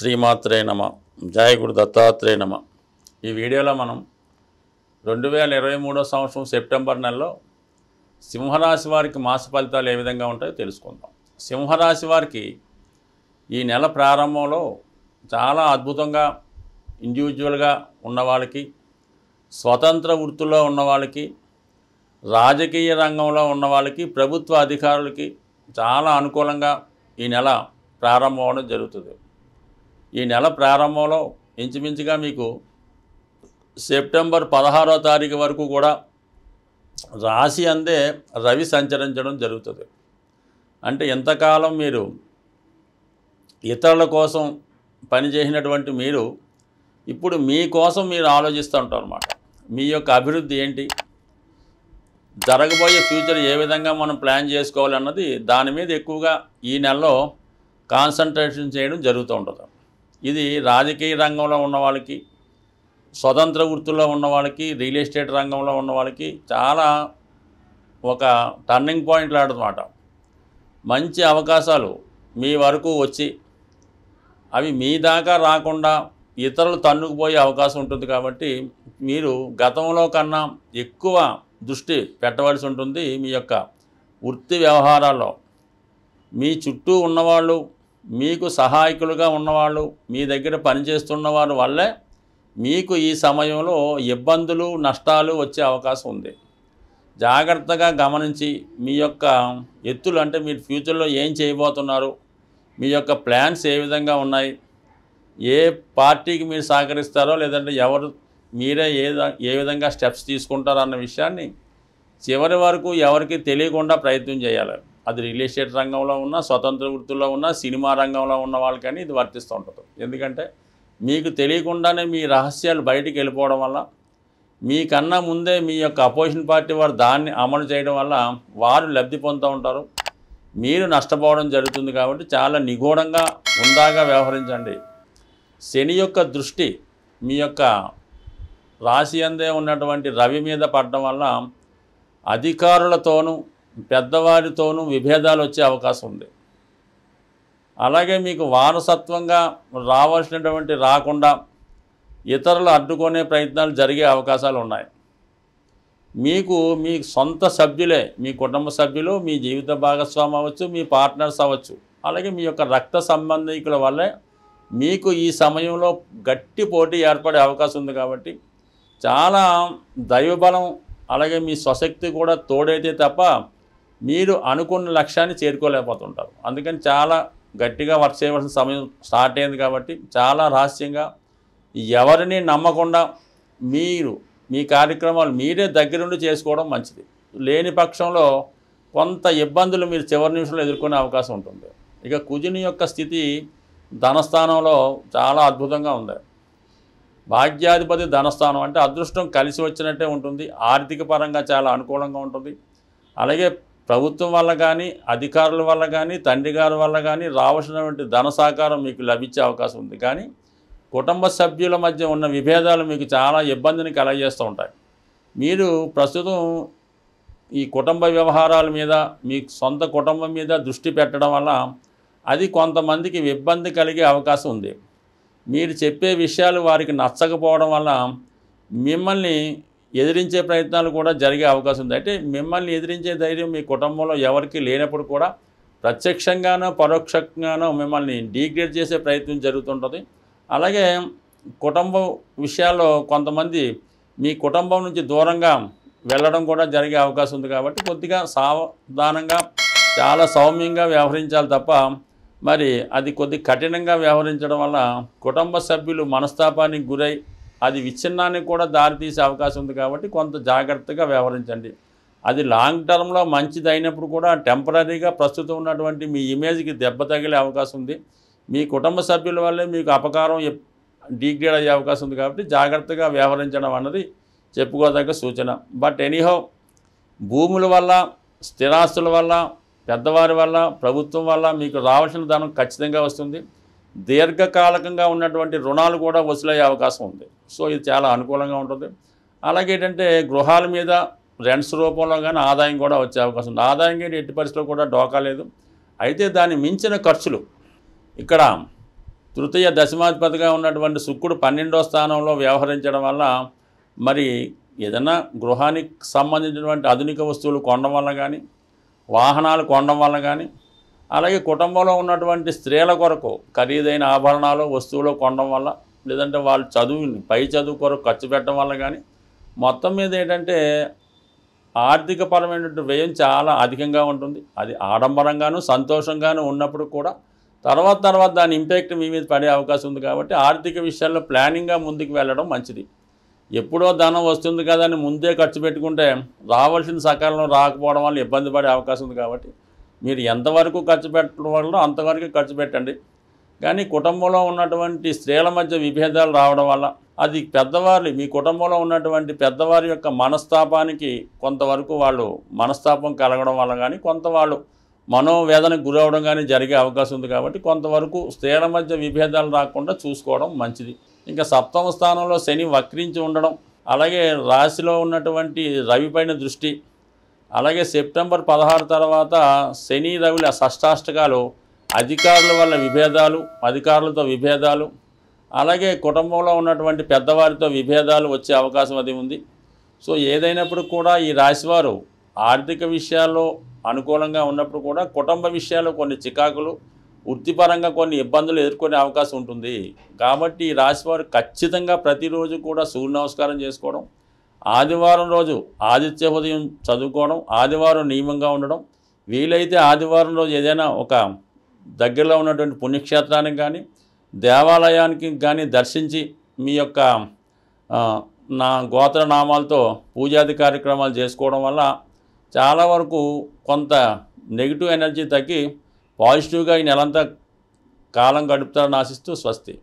శ్రీమాత్రే నమ జాయగుడు దత్తాత్రేయ నమ ఈ వీడియోలో మనం రెండు వేల ఇరవై మూడో సంవత్సరం సెప్టెంబర్ నెలలో సింహరాశి వారికి మాస ఫలితాలు ఏ విధంగా ఉంటాయో తెలుసుకుందాం సింహరాశి వారికి ఈ నెల ప్రారంభంలో చాలా అద్భుతంగా ఇండివిజువల్గా ఉన్నవాళ్ళకి స్వతంత్ర వృత్తిలో ఉన్నవాళ్ళకి రాజకీయ రంగంలో ఉన్నవాళ్ళకి ప్రభుత్వ అధికారులకి చాలా అనుకూలంగా ఈ నెల ప్రారంభం అవడం జరుగుతుంది ఈ నెల ప్రారంభంలో ఇంచుమించుగా మీకు సెప్టెంబర్ పదహారో తారీఖు వరకు కూడా రాశి అందే రవి సంచరించడం జరుగుతుంది అంటే ఎంతకాలం మీరు ఇతరుల కోసం పనిచేసినటువంటి మీరు ఇప్పుడు మీకోసం మీరు ఆలోచిస్తూ ఉంటారు అనమాట మీ యొక్క అభివృద్ధి ఏంటి జరగబోయే ఫ్యూచర్ ఏ విధంగా మనం ప్లాన్ చేసుకోవాలన్నది దాని మీద ఎక్కువగా ఈ నెలలో కాన్సన్ట్రేషన్ చేయడం జరుగుతూ ఉంటుంది ఇది రాజకీయ రంగంలో ఉన్న వాళ్ళకి స్వతంత్ర వృత్తుల్లో ఉన్న వాళ్ళకి రియల్ ఎస్టేట్ రంగంలో ఉన్న వాళ్ళకి చాలా ఒక టర్నింగ్ పాయింట్ లాంటిదన్నమాట మంచి అవకాశాలు మీ వరకు వచ్చి అవి మీ దాకా రాకుండా ఇతరులు తన్నుకుపోయే అవకాశం ఉంటుంది కాబట్టి మీరు గతంలో కన్నా ఎక్కువ దృష్టి పెట్టవలసి ఉంటుంది మీ యొక్క వృత్తి వ్యవహారాల్లో మీ చుట్టూ ఉన్నవాళ్ళు మీకు సహాయకులుగా ఉన్నవాళ్ళు మీ దగ్గర పనిచేస్తున్న వారి వల్లే మీకు ఈ సమయంలో ఇబ్బందులు నష్టాలు వచ్చే అవకాశం ఉంది జాగ్రత్తగా గమనించి మీ యొక్క ఎత్తులు అంటే మీరు ఫ్యూచర్లో ఏం చేయబోతున్నారు మీ యొక్క ప్లాన్స్ ఏ విధంగా ఉన్నాయి ఏ పార్టీకి మీరు సహకరిస్తారో లేదంటే ఎవరు మీరే ఏ ఏ విధంగా స్టెప్స్ తీసుకుంటారో అన్న విషయాన్ని చివరి వరకు ఎవరికి తెలియకుండా ప్రయత్నం చేయాలి అది రియల్ ఎస్టేట్ రంగంలో ఉన్న స్వతంత్ర వృత్తుల్లో ఉన్న సినిమా రంగంలో ఉన్న వాళ్ళకని ఇది వర్తిస్తూ ఉంటుంది ఎందుకంటే మీకు తెలియకుండానే మీ రహస్యాలు బయటికి వెళ్ళిపోవడం వల్ల మీకన్నా ముందే మీ యొక్క అపోజిషన్ పార్టీ వారు దాన్ని అమలు చేయడం వల్ల వారు లబ్ధి పొందుతూ ఉంటారు మీరు నష్టపోవడం జరుగుతుంది కాబట్టి చాలా నిగూఢంగా ఉందాగా వ్యవహరించండి శని యొక్క దృష్టి మీ యొక్క రాశి అందే ఉన్నటువంటి రవి మీద పడడం వల్ల అధికారులతోనూ పెద్దవారితోనూ విభేదాలు వచ్చే అవకాశం ఉంది అలాగే మీకు వారసత్వంగా రావాల్సినటువంటి రాకుండా ఇతరులు అడ్డుకునే ప్రయత్నాలు జరిగే అవకాశాలు ఉన్నాయి మీకు మీ సొంత సభ్యులే మీ కుటుంబ సభ్యులు మీ జీవిత భాగస్వామి అవ్వచ్చు మీ పార్ట్నర్స్ అవ్వచ్చు అలాగే మీ యొక్క రక్త సంబంధికుల వల్లే మీకు ఈ సమయంలో గట్టి పోటీ ఏర్పడే అవకాశం ఉంది కాబట్టి చాలా దైవబలం అలాగే మీ స్వశక్తి కూడా తోడైతే తప్ప మీరు అనుకున్న లక్ష్యాన్ని చేరుకోలేకపోతుంటారు అందుకని చాలా గట్టిగా వర్క్ చేయవలసిన సమయం స్టార్ట్ అయింది కాబట్టి చాలా రహస్యంగా ఎవరిని నమ్మకుండా మీరు మీ కార్యక్రమాలు మీరే దగ్గరుండి చేసుకోవడం మంచిది లేని పక్షంలో కొంత ఇబ్బందులు మీరు చివరి నిమిషంలో ఎదుర్కొనే అవకాశం ఉంటుంది ఇక కుజుని యొక్క స్థితి ధనస్థానంలో చాలా అద్భుతంగా ఉంది భాగ్యాధిపతి ధనస్థానం అంటే అదృష్టం కలిసి వచ్చినట్టే ఉంటుంది ఆర్థిక పరంగా చాలా అనుకూలంగా ఉంటుంది అలాగే ప్రభుత్వం వల్ల కానీ అధికారుల వల్ల కానీ తండ్రి గారి వల్ల కానీ రావాల్సినటువంటి ధన సహకారం మీకు లభించే అవకాశం ఉంది కానీ కుటుంబ సభ్యుల మధ్య ఉన్న విభేదాలు మీకు చాలా ఇబ్బందిని కలగజేస్తూ ఉంటాయి మీరు ప్రస్తుతం ఈ కుటుంబ వ్యవహారాల మీద మీ సొంత కుటుంబం మీద దృష్టి పెట్టడం వల్ల అది కొంతమందికి ఇబ్బంది కలిగే అవకాశం ఉంది మీరు చెప్పే విషయాలు వారికి నచ్చకపోవడం వల్ల మిమ్మల్ని ఎదిరించే ప్రయత్నాలు కూడా జరిగే అవకాశం ఉంది అంటే మిమ్మల్ని ఎదిరించే ధైర్యం మీ కుటుంబంలో ఎవరికి లేనప్పుడు కూడా ప్రత్యక్షంగానో పరోక్షంగానో మిమ్మల్ని డీగ్రేడ్ చేసే ప్రయత్నం జరుగుతుంటుంది అలాగే కుటుంబ విషయాల్లో కొంతమంది మీ కుటుంబం నుంచి దూరంగా వెళ్ళడం కూడా జరిగే అవకాశం ఉంది కాబట్టి కొద్దిగా సావధానంగా చాలా సౌమ్యంగా వ్యవహరించాలి తప్ప మరి అది కొద్ది కఠినంగా వ్యవహరించడం వల్ల కుటుంబ సభ్యులు మనస్తాపానికి గురై అది విచ్ఛిన్నానికి కూడా దారితీసే అవకాశం ఉంది కాబట్టి కొంత జాగ్రత్తగా వ్యవహరించండి అది లాంగ్ టర్మ్లో మంచిది అయినప్పుడు కూడా టెంపరీగా ప్రస్తుతం ఉన్నటువంటి మీ ఇమేజ్కి దెబ్బ తగిలే అవకాశం ఉంది మీ కుటుంబ సభ్యుల వల్లే మీకు అపకారం డిగ్రేడ్ అయ్యే అవకాశం ఉంది కాబట్టి జాగ్రత్తగా వ్యవహరించడం అన్నది చెప్పుకోదగ్గ సూచన బట్ ఎనీహో భూముల వల్ల స్థిరాస్తుల వల్ల పెద్దవారి వల్ల ప్రభుత్వం వల్ల మీకు రావాల్సిన ధనం ఖచ్చితంగా వస్తుంది దీర్ఘకాలకంగా ఉన్నటువంటి రుణాలు కూడా వసూలయ్యే అవకాశం ఉంది సో ఇది చాలా అనుకూలంగా ఉంటుంది అలాగే ఏంటంటే గృహాల మీద రెంట్స్ రూపంలో కానీ ఆదాయం కూడా వచ్చే అవకాశం ఉంది ఆదాయం కానీ ఎట్టి పరిస్థితిలో కూడా డోకా లేదు అయితే దాన్ని మించిన ఖర్చులు ఇక్కడ తృతీయ దశమాధిపతిగా ఉన్నటువంటి శుక్రుడు పన్నెండో స్థానంలో వ్యవహరించడం వల్ల మరి ఏదైనా గృహానికి సంబంధించినటువంటి ఆధునిక వస్తువులు కొనడం వల్ల కానీ వాహనాలు కొనడం వల్ల కానీ అలాగే కుటుంబంలో ఉన్నటువంటి స్త్రీల కొరకు ఖరీదైన ఆభరణాలు వస్తువులు కొనడం వల్ల లేదంటే వాళ్ళు చదువుని పై చదువు కొరకు ఖర్చు పెట్టడం వల్ల కానీ మొత్తం మీద ఏంటంటే ఆర్థికపరమైనటువంటి వ్యయం చాలా అధికంగా ఉంటుంది అది ఆడంబరంగాను సంతోషంగాను ఉన్నప్పుడు కూడా తర్వాత తర్వాత దాని ఇంపాక్ట్ మీ మీద పడే అవకాశం ఉంది కాబట్టి ఆర్థిక విషయాల్లో ప్లానింగ్గా ముందుకు వెళ్ళడం మంచిది ఎప్పుడో ధనం వస్తుంది కదా అని ముందే ఖర్చు పెట్టుకుంటే రావాల్సిన సకాలంలో రాకపోవడం వల్ల ఇబ్బంది పడే అవకాశం ఉంది కాబట్టి మీరు ఎంతవరకు ఖర్చు పెట్టడం అంతవరకు ఖర్చు పెట్టండి కానీ కుటుంబంలో ఉన్నటువంటి స్త్రీల మధ్య విభేదాలు రావడం వల్ల అది పెద్దవారి మీ కుటుంబంలో ఉన్నటువంటి పెద్దవారి యొక్క మనస్తాపానికి కొంతవరకు వాళ్ళు మనస్తాపం కలగడం వల్ల కానీ కొంత వాళ్ళు మనోవేదనకు గురవడం కానీ జరిగే అవకాశం ఉంది కాబట్టి కొంతవరకు స్త్రీల మధ్య విభేదాలు రాకుండా చూసుకోవడం మంచిది ఇంకా సప్తమ స్థానంలో శని వక్రించి ఉండడం అలాగే రాశిలో ఉన్నటువంటి రవి పైన దృష్టి అలాగే సెప్టెంబర్ పదహారు తర్వాత శని రవిల షష్టాష్టకాలు అధికారుల వల్ల విభేదాలు అధికారులతో విభేదాలు అలాగే కుటుంబంలో ఉన్నటువంటి పెద్దవారితో విభేదాలు వచ్చే అవకాశం అది ఉంది సో ఏదైనప్పుడు కూడా ఈ రాశివారు ఆర్థిక విషయాల్లో అనుకూలంగా ఉన్నప్పుడు కూడా కుటుంబ విషయాల్లో కొన్ని చికాకులు వృత్తిపరంగా కొన్ని ఇబ్బందులు ఎదుర్కొనే అవకాశం ఉంటుంది కాబట్టి ఈ రాశివారు ఖచ్చితంగా ప్రతిరోజు కూడా సూర్య నమస్కారం చేసుకోవడం ఆదివారం రోజు ఆదిత్య ఉదయం చదువుకోవడం ఆదివారం నియమంగా ఉండడం వీలైతే ఆదివారం రోజు ఏదైనా ఒక దగ్గరలో ఉన్నటువంటి పుణ్యక్షేత్రానికి కానీ దేవాలయానికి కానీ దర్శించి మీ యొక్క నా గోత్రనామాలతో పూజాది కార్యక్రమాలు చేసుకోవడం వల్ల చాలా వరకు కొంత నెగిటివ్ ఎనర్జీ తగ్గి పాజిటివ్గా ఈ నెలంతా కాలం గడుపుతారని ఆశిస్తూ స్వస్తి